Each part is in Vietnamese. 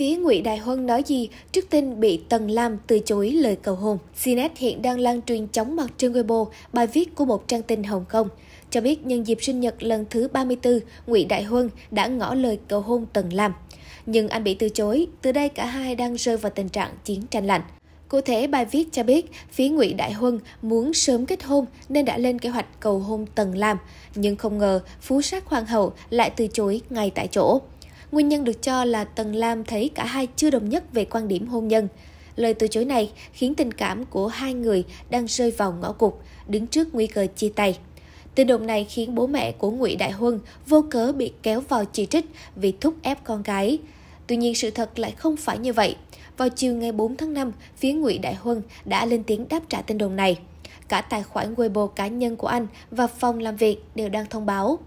Phía Ngụy Đại Huân nói gì trước tin bị Tần Lam từ chối lời cầu hôn. CNET hiện đang lan truyền chóng mặt trên Weibo bài viết của một trang tin Hồng Kông cho biết nhân dịp sinh nhật lần thứ 34, Ngụy Đại Huân đã ngỏ lời cầu hôn Tần Lam. Nhưng anh bị từ chối, từ đây cả hai đang rơi vào tình trạng chiến tranh lạnh. Cụ thể, bài viết cho biết phía Ngụy Đại Huân muốn sớm kết hôn nên đã lên kế hoạch cầu hôn Tần Lam, nhưng không ngờ phú sát hoàng hậu lại từ chối ngay tại chỗ. Nguyên nhân được cho là Tần Lam thấy cả hai chưa đồng nhất về quan điểm hôn nhân. Lời từ chối này khiến tình cảm của hai người đang rơi vào ngõ cụt, đứng trước nguy cơ chia tay. Tin đồn này khiến bố mẹ của Ngụy Đại Huân vô cớ bị kéo vào chỉ trích vì thúc ép con gái. Tuy nhiên sự thật lại không phải như vậy. Vào chiều ngày 4 tháng 5, phía Ngụy Đại Huân đã lên tiếng đáp trả tin đồn này. Cả tài khoản Weibo cá nhân của anh và phòng làm việc đều đang thông báo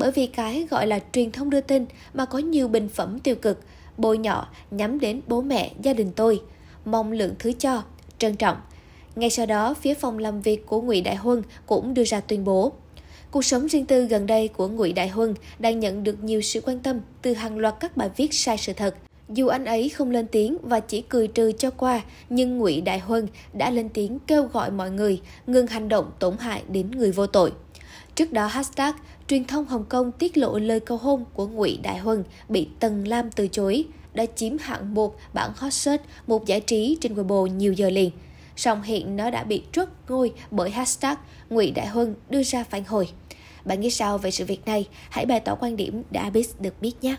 bởi vì cái gọi là truyền thông đưa tin mà có nhiều bình phẩm tiêu cực, bôi nhọ nhắm đến bố mẹ gia đình tôi. Mong lượng thứ cho, trân trọng. Ngay sau đó, phía phòng làm việc của Ngụy Đại Huân cũng đưa ra tuyên bố. Cuộc sống riêng tư gần đây của Ngụy Đại Huân đang nhận được nhiều sự quan tâm từ hàng loạt các bài viết sai sự thật. Dù anh ấy không lên tiếng và chỉ cười trừ cho qua, nhưng Ngụy Đại Huân đã lên tiếng kêu gọi mọi người ngừng hành động tổn hại đến người vô tội. Trước đó, hashtag truyền thông Hồng Kông tiết lộ lời cầu hôn của Ngụy Đại Huân bị Tần Lam từ chối đã chiếm hạng một bảng hot search một giải trí trên Weibo nhiều giờ liền. Song hiện nó đã bị truất ngôi bởi hashtag Ngụy Đại Huân đưa ra phản hồi. Bạn nghĩ sao về sự việc này? Hãy bày tỏ quan điểm đã biết được biết nhé.